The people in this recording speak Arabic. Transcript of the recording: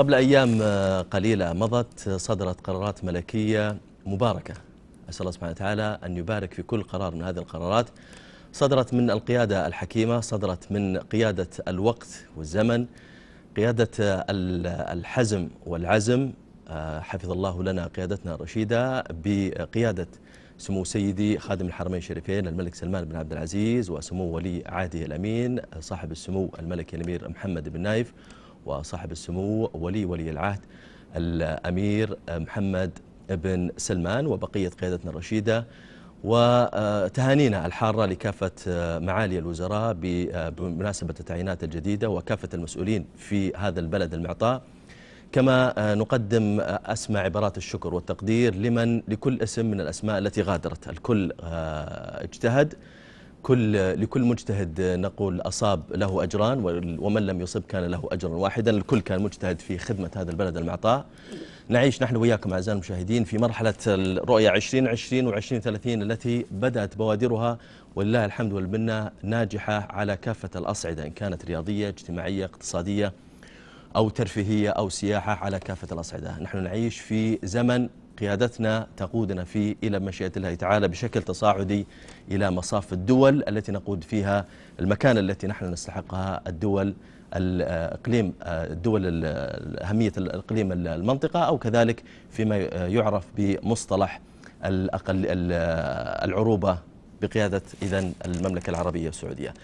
قبل أيام آه، قليلة مضت آه، صدرت قرارات ملكية مباركة أسأل الله سبحانه وتعالى أن يبارك في كل قرار من هذه القرارات صدرت من القيادة الحكيمة صدرت من قيادة الوقت والزمن قيادة آه، الحزم والعزم حفظ الله لنا قيادتنا الرشيدة بقيادة سمو سيدي خادم الحرمين الشريفين الملك سلمان بن عبد العزيز وسمو ولي عهده الأمين صاحب السمو الملكي الأمير محمد بن نايف وصاحب السمو ولي ولي العهد الأمير محمد بن سلمان وبقية قيادتنا الرشيدة وتهانينا الحارة لكافة معالي الوزراء بمناسبة التعيينات الجديدة وكافة المسؤولين في هذا البلد المعطاء كما نقدم أسمى عبارات الشكر والتقدير لمن لكل اسم من الأسماء التي غادرت الكل اجتهد كل لكل مجتهد نقول أصاب له أجران ومن لم يصب كان له أجرا واحدا الكل كان مجتهد في خدمة هذا البلد المعطاء نعيش نحن وياكم أعزائي المشاهدين في مرحلة الرؤية 2020 و 2030 التي بدأت بوادرها ولله الحمد والمنة ناجحة على كافة الأصعدة إن كانت رياضية اجتماعية اقتصادية أو ترفيهية أو سياحة على كافة الأصعدة نحن نعيش في زمن قيادتنا تقودنا في إلى مشيئة الله تعالى بشكل تصاعدي إلى مصاف الدول التي نقود فيها المكان التي نحن نستحقها الدول الاقليم آه، آه، الدول اهميه الاقليم المنطقه او كذلك فيما آه، يعرف بمصطلح الاقل العروبه بقياده اذا المملكه العربيه السعوديه